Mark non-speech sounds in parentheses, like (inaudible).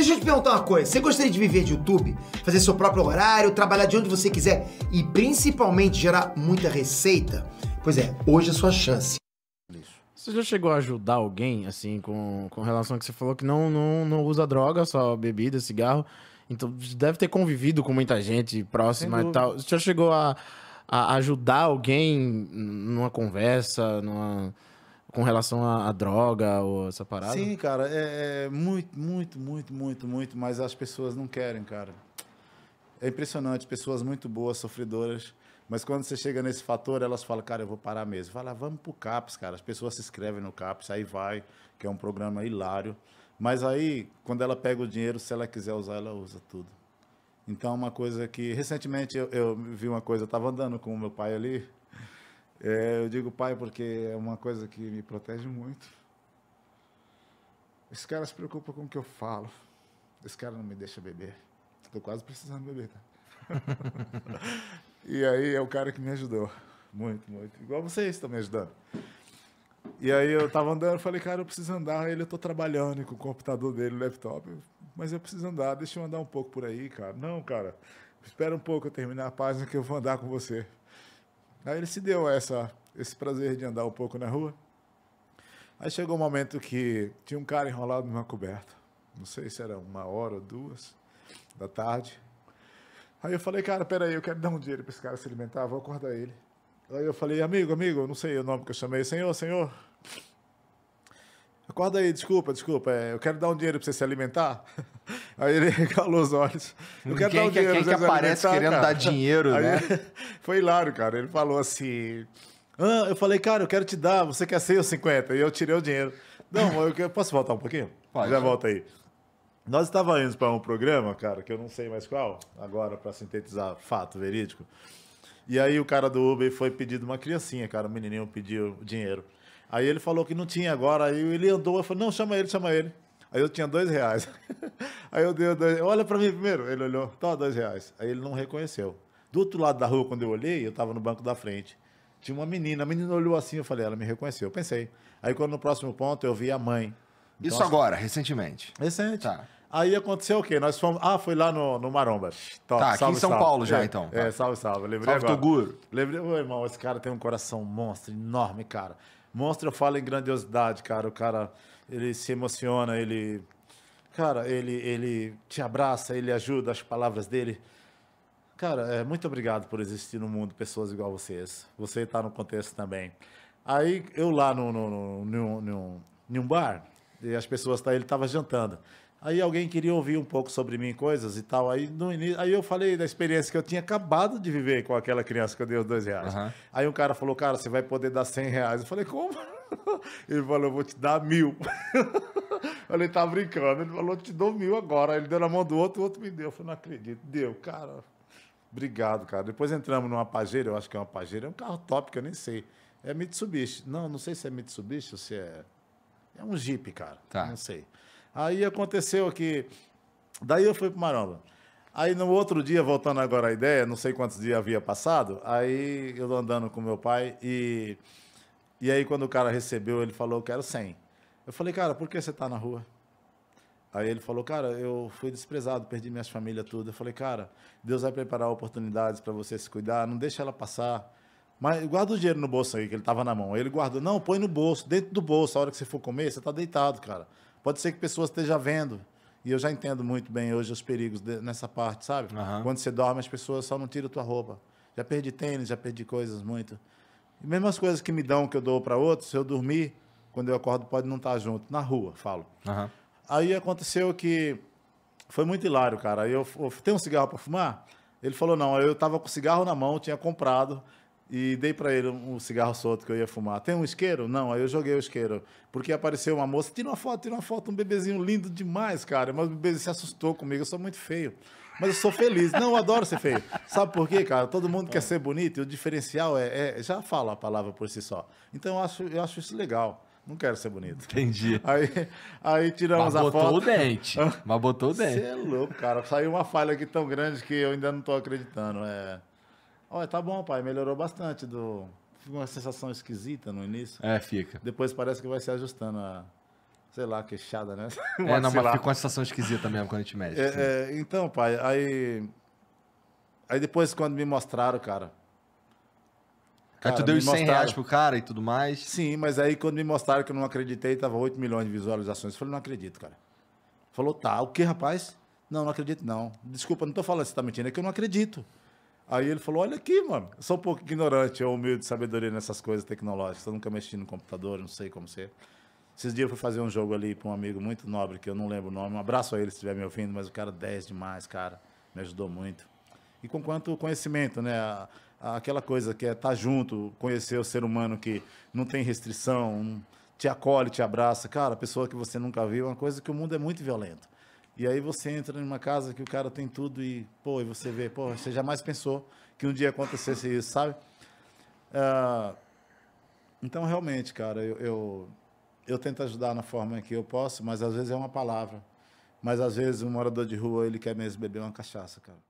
Deixa eu te perguntar uma coisa. Você gostaria de viver de YouTube? Fazer seu próprio horário, trabalhar de onde você quiser e principalmente gerar muita receita? Pois é, hoje é a sua chance. Você já chegou a ajudar alguém, assim, com, com relação a que você falou que não, não, não usa droga, só bebida, cigarro? Então, deve ter convivido com muita gente próxima e tal. Você já chegou a, a ajudar alguém numa conversa, numa com relação à droga ou essa parada? Sim, cara, é, é, muito, muito, muito, muito, muito, mas as pessoas não querem, cara. É impressionante, pessoas muito boas, sofredoras, mas quando você chega nesse fator, elas falam, cara, eu vou parar mesmo. Fala, ah, vamos pro CAPS, cara. As pessoas se inscrevem no CAPS, aí vai, que é um programa hilário. Mas aí, quando ela pega o dinheiro, se ela quiser usar, ela usa tudo. Então, é uma coisa que. Recentemente eu, eu vi uma coisa, eu estava andando com o meu pai ali, é, eu digo pai porque é uma coisa que me protege muito. Esse cara se preocupa com o que eu falo. Esse cara não me deixa beber. Estou quase precisando beber, tá? (laughs) e aí é o cara que me ajudou. Muito, muito. Igual vocês estão me ajudando. E aí eu tava andando, falei, cara, eu preciso andar. Ele, eu tô trabalhando com o computador dele, o laptop. Mas eu preciso andar, deixa eu andar um pouco por aí, cara. Não, cara, espera um pouco eu terminar a página que eu vou andar com você. Aí ele se deu essa, esse prazer de andar um pouco na rua. Aí chegou um momento que tinha um cara enrolado numa coberta. Não sei se era uma hora ou duas da tarde. Aí eu falei, cara, peraí, eu quero dar um dinheiro para esse cara se alimentar, vou acordar ele. Aí eu falei, amigo, amigo, não sei o nome que eu chamei, senhor, senhor acorda aí, desculpa, desculpa, é, eu quero dar um dinheiro para você se alimentar. (laughs) Aí ele regalou (laughs) os olhos. Eu quero quem, dar um é- dinheiro quem, que aparece querendo cara. dar dinheiro, aí, né? (laughs) Foi hilário, cara. Ele falou assim... Ah, eu falei, cara, eu quero te dar, você quer 100 ou 50? E eu tirei o dinheiro. Não, eu posso voltar um pouquinho? Pode. Já volta aí. Nós estávamos indo para um programa, cara, que eu não sei mais qual, agora para sintetizar fato verídico. E aí o cara do Uber foi pedido uma criancinha, cara, o um menininho pediu dinheiro. Aí ele falou que não tinha agora, aí ele andou, eu falei, não, chama ele, chama ele. Aí eu tinha dois reais. (laughs) aí eu dei dois, olha para mim primeiro. Ele olhou, tá, dois reais. Aí ele não reconheceu. Do outro lado da rua, quando eu olhei, eu estava no banco da frente. Tinha uma menina, a menina olhou assim, eu falei, ela me reconheceu. Eu pensei. Aí quando no próximo ponto eu vi a mãe. Então, Isso assim, agora, recentemente? Recente. Tá. Aí aconteceu o quê? Nós fomos. Ah, foi lá no, no Maromba. Top, tá, salve, tá, aqui em São salve. Paulo já, é, então. É, tá. salve, salve. Lembrei salve, Toguro. Lembrei, ô irmão, esse cara tem um coração monstro, enorme, cara. Monstro, eu falo em grandiosidade, cara. O cara, ele se emociona, ele. Cara, ele, ele te abraça, ele ajuda, as palavras dele. Cara, é, muito obrigado por existir no mundo pessoas igual vocês. Você está no contexto também. Aí, eu lá no, no, no, no, no, no, no bar, e as pessoas, tá, ele estava jantando. Aí alguém queria ouvir um pouco sobre mim, coisas e tal. Aí, no início, aí eu falei da experiência que eu tinha acabado de viver com aquela criança que eu dei os dois reais. Uhum. Aí um cara falou, cara, você vai poder dar 100 reais. Eu falei, como? (laughs) Ele falou, eu vou te dar mil. (laughs) Ele tá brincando. Ele falou, te dou mil agora. Ele deu na mão do outro, o outro me deu. Eu falei, não acredito. Deu, cara. Obrigado, cara. Depois entramos numa Pajero, eu acho que é uma Pajero, é um carro top que eu nem sei. É Mitsubishi. Não, não sei se é Mitsubishi ou se é... É um Jeep, cara. Tá. Não sei. Aí aconteceu que. Daí eu fui para Maromba. Aí no outro dia, voltando agora à ideia, não sei quantos dias havia passado, aí eu andando com meu pai e. E aí quando o cara recebeu, ele falou: eu quero 100. Eu falei, cara, por que você está na rua? Aí ele falou, cara, eu fui desprezado, perdi minha família tudo. Eu falei, cara, Deus vai preparar oportunidades para você se cuidar, não deixa ela passar. Mas guarda o dinheiro no bolso aí, que ele estava na mão. Aí ele guardou, não, põe no bolso, dentro do bolso, a hora que você for comer, você está deitado, cara. Pode ser que pessoas esteja vendo. E eu já entendo muito bem hoje os perigos de, nessa parte, sabe? Uhum. Quando você dorme, as pessoas só não tiram tua roupa. Já perdi tênis, já perdi coisas muito. E mesmo as coisas que me dão, que eu dou para outros, se eu dormir, quando eu acordo, pode não estar tá junto. Na rua, falo. Uhum. Aí aconteceu que foi muito hilário, cara. Eu, eu tem um cigarro para fumar? Ele falou não. Eu estava com o cigarro na mão, tinha comprado e dei para ele um cigarro solto que eu ia fumar. Tem um isqueiro? Não, aí eu joguei o isqueiro. Porque apareceu uma moça, tira uma foto, tira uma foto, um bebezinho lindo demais, cara. Mas o bebezinho se assustou comigo, eu sou muito feio. Mas eu sou feliz. Não, eu adoro ser feio. Sabe por quê, cara? Todo mundo quer ser bonito e o diferencial é, é já fala a palavra por si só. Então eu acho, eu acho isso legal. Não quero ser bonito. Entendi. Aí, aí tiramos a foto. Mas Botou o dente. Mas botou o é dente. Você é louco, cara. Saiu uma falha aqui tão grande que eu ainda não tô acreditando. É. Olha, tá bom, pai, melhorou bastante do. Fica uma sensação esquisita no início. É, fica. Depois parece que vai se ajustando a. Sei lá, queixada, né? é, (laughs) não, mas fica uma sensação esquisita mesmo quando a gente mede. É, assim. é, então, pai, aí. Aí depois, quando me mostraram, cara. cara aí tu deu os 100 mostraram... reais pro cara e tudo mais? Sim, mas aí quando me mostraram que eu não acreditei, tava 8 milhões de visualizações. Eu falei, não acredito, cara. Falou, tá, o que, rapaz? Não, não acredito, não. Desculpa, não tô falando que você tá mentindo, é que eu não acredito. Aí ele falou: Olha aqui, mano, eu sou um pouco ignorante, eu humilde de sabedoria nessas coisas tecnológicas. Eu nunca mexi no computador, não sei como ser. Esses dias eu fui fazer um jogo ali para um amigo muito nobre, que eu não lembro o nome. Um abraço a ele se estiver me ouvindo, mas o cara 10 é demais, cara. Me ajudou muito. E com quanto conhecimento, né? aquela coisa que é estar tá junto, conhecer o ser humano que não tem restrição, te acolhe, te abraça. Cara, a pessoa que você nunca viu, é uma coisa que o mundo é muito violento. E aí você entra numa casa que o cara tem tudo e, pô, e você vê, pô, você jamais pensou que um dia acontecesse isso, sabe? Uh, então, realmente, cara, eu, eu, eu, tento ajudar na forma que eu posso, mas às vezes é uma palavra. Mas às vezes um morador de rua, ele quer mesmo beber uma cachaça, cara.